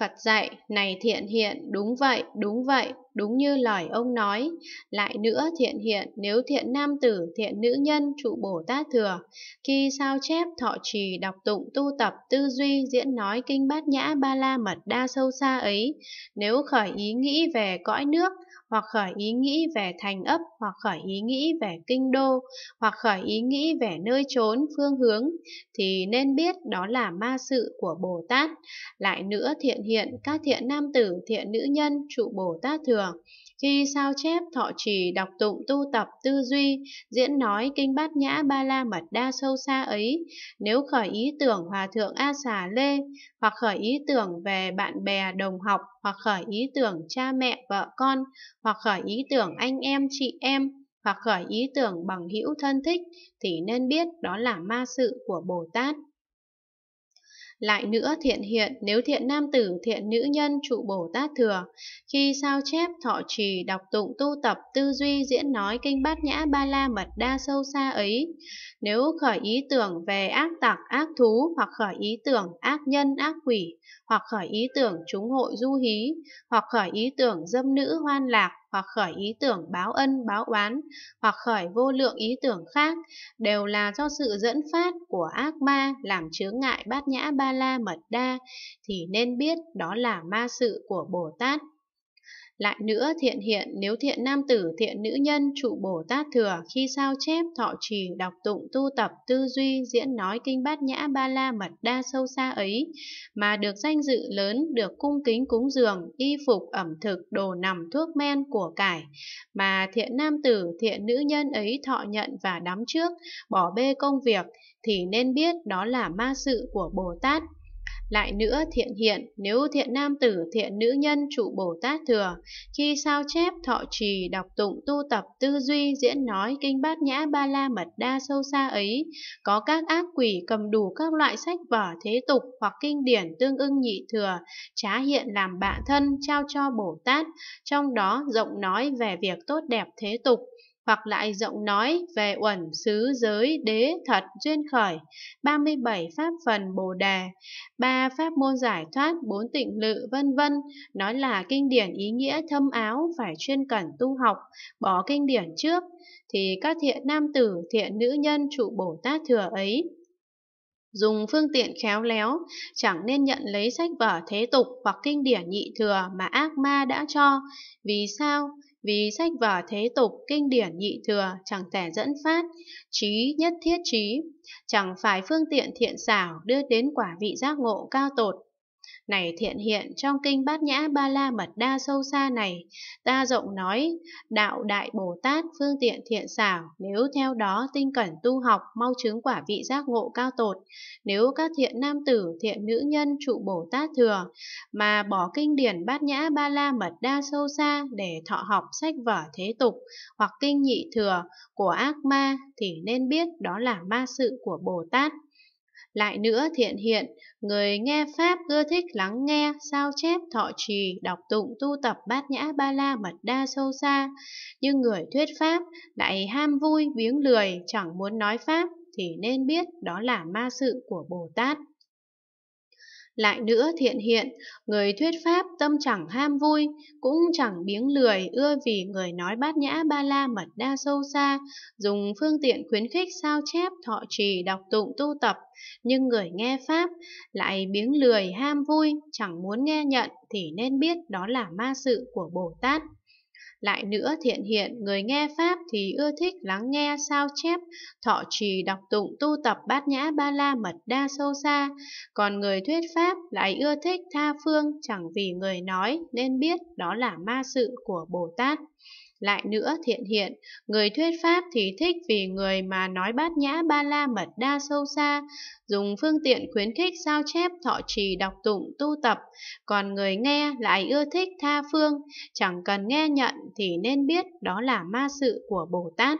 Phật dạy, này thiện hiện, đúng vậy, đúng vậy, đúng như lời ông nói. Lại nữa thiện hiện, nếu thiện nam tử, thiện nữ nhân, trụ bổ Tát Thừa, khi sao chép, thọ trì, đọc tụng, tu tập, tư duy, diễn nói kinh bát nhã ba la mật đa sâu xa ấy, nếu khởi ý nghĩ về cõi nước, hoặc khởi ý nghĩ về thành ấp, hoặc khởi ý nghĩ về kinh đô, hoặc khởi ý nghĩ về nơi trốn, phương hướng, thì nên biết đó là ma sự của Bồ Tát. Lại nữa thiện hiện các thiện nam tử, thiện nữ nhân, trụ Bồ Tát thừa. khi sao chép, thọ trì, đọc tụng, tu tập, tư duy, diễn nói kinh bát nhã ba la mật đa sâu xa ấy, nếu khởi ý tưởng hòa thượng A xà lê, hoặc khởi ý tưởng về bạn bè, đồng học, hoặc khởi ý tưởng cha mẹ, vợ con, hoặc khởi ý tưởng anh em, chị em, hoặc khởi ý tưởng bằng hữu thân thích, thì nên biết đó là ma sự của Bồ Tát. Lại nữa thiện hiện nếu thiện nam tử thiện nữ nhân trụ Bồ Tát Thừa, khi sao chép thọ trì đọc tụng tu tập tư duy diễn nói kinh bát nhã ba la mật đa sâu xa ấy, nếu khởi ý tưởng về ác tặc ác thú hoặc khởi ý tưởng ác nhân ác quỷ, hoặc khởi ý tưởng chúng hội du hí, hoặc khởi ý tưởng dâm nữ hoan lạc, hoặc khởi ý tưởng báo ân báo oán hoặc khởi vô lượng ý tưởng khác đều là do sự dẫn phát của ác ma làm chướng ngại bát nhã ba la mật đa thì nên biết đó là ma sự của Bồ Tát lại nữa thiện hiện nếu thiện nam tử thiện nữ nhân trụ bổ Tát thừa khi sao chép thọ trì đọc tụng tu tập tư duy diễn nói kinh bát nhã ba la mật đa sâu xa ấy mà được danh dự lớn được cung kính cúng dường y phục ẩm thực đồ nằm thuốc men của cải mà thiện nam tử thiện nữ nhân ấy thọ nhận và đắm trước bỏ bê công việc thì nên biết đó là ma sự của Bồ Tát lại nữa thiện hiện, nếu thiện nam tử, thiện nữ nhân trụ Bồ Tát thừa, khi sao chép, thọ trì, đọc tụng, tu tập, tư duy, diễn nói, kinh bát nhã ba la mật đa sâu xa ấy, có các ác quỷ cầm đủ các loại sách vở thế tục hoặc kinh điển tương ưng nhị thừa, trá hiện làm bạn thân, trao cho Bồ Tát, trong đó rộng nói về việc tốt đẹp thế tục, hoặc lại rộng nói về uẩn xứ giới đế thật duyên khởi, 37 pháp phần Bồ Đề, ba pháp môn giải thoát, bốn tịnh lự vân vân, nói là kinh điển ý nghĩa thâm áo phải chuyên cẩn tu học, bỏ kinh điển trước thì các thiện nam tử, thiện nữ nhân trụ Bồ Tát thừa ấy dùng phương tiện khéo léo, chẳng nên nhận lấy sách vở thế tục hoặc kinh điển nhị thừa mà ác ma đã cho. Vì sao? vì sách vở thế tục kinh điển nhị thừa chẳng thể dẫn phát trí nhất thiết trí chẳng phải phương tiện thiện xảo đưa đến quả vị giác ngộ cao tột này thiện hiện trong kinh bát nhã ba la mật đa sâu xa này, ta rộng nói, đạo đại Bồ Tát phương tiện thiện xảo, nếu theo đó tinh cẩn tu học mau chứng quả vị giác ngộ cao tột, nếu các thiện nam tử, thiện nữ nhân trụ Bồ Tát thừa, mà bỏ kinh điển bát nhã ba la mật đa sâu xa để thọ học sách vở thế tục hoặc kinh nhị thừa của ác ma thì nên biết đó là ma sự của Bồ Tát. Lại nữa thiện hiện, người nghe Pháp ưa thích lắng nghe, sao chép, thọ trì, đọc tụng, tu tập bát nhã ba la mật đa sâu xa. Nhưng người thuyết Pháp lại ham vui, biếng lười, chẳng muốn nói Pháp thì nên biết đó là ma sự của Bồ Tát. Lại nữa thiện hiện, người thuyết pháp tâm chẳng ham vui, cũng chẳng biếng lười ưa vì người nói bát nhã ba la mật đa sâu xa, dùng phương tiện khuyến khích sao chép, thọ trì, đọc tụng tu tập. Nhưng người nghe pháp lại biếng lười ham vui, chẳng muốn nghe nhận thì nên biết đó là ma sự của Bồ Tát. Lại nữa thiện hiện, người nghe Pháp thì ưa thích lắng nghe sao chép, thọ trì đọc tụng tu tập bát nhã ba la mật đa sâu xa. Còn người thuyết Pháp lại ưa thích tha phương chẳng vì người nói nên biết đó là ma sự của Bồ Tát. Lại nữa thiện hiện, người thuyết pháp thì thích vì người mà nói bát nhã ba la mật đa sâu xa, dùng phương tiện khuyến khích sao chép thọ trì đọc tụng tu tập, còn người nghe lại ưa thích tha phương, chẳng cần nghe nhận thì nên biết đó là ma sự của Bồ Tát.